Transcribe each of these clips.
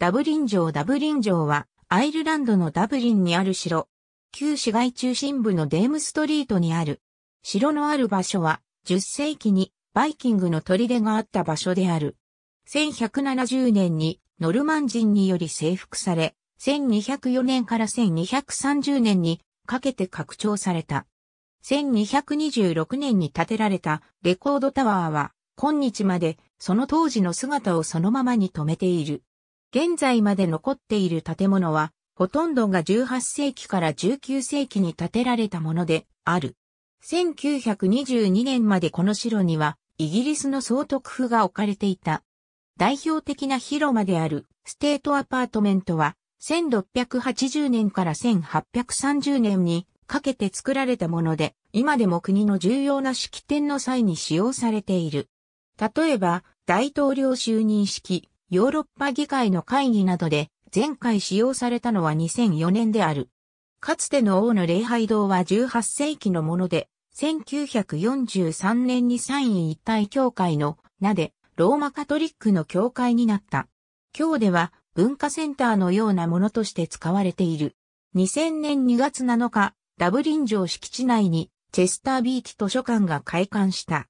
ダブリン城ダブリン城は、アイルランドのダブリンにある城。旧市街中心部のデームストリートにある。城のある場所は、10世紀にバイキングの砦があった場所である。1170年にノルマン人により征服され、1204年から1230年にかけて拡張された。1226年に建てられたレコードタワーは、今日までその当時の姿をそのままに留めている。現在まで残っている建物は、ほとんどが18世紀から19世紀に建てられたものである。1922年までこの城には、イギリスの総督府が置かれていた。代表的な広間であるステートアパートメントは、1680年から1830年にかけて作られたもので、今でも国の重要な式典の際に使用されている。例えば、大統領就任式、ヨーロッパ議会の会議などで前回使用されたのは2004年である。かつての王の礼拝堂は18世紀のもので、1943年に三位一体教会の名でローマカトリックの教会になった。今日では文化センターのようなものとして使われている。2000年2月7日、ダブリン城敷地内にチェスタービーチ図書館が開館した。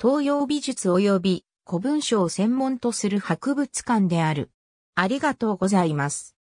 東洋美術及び古文書を専門とする博物館である。ありがとうございます。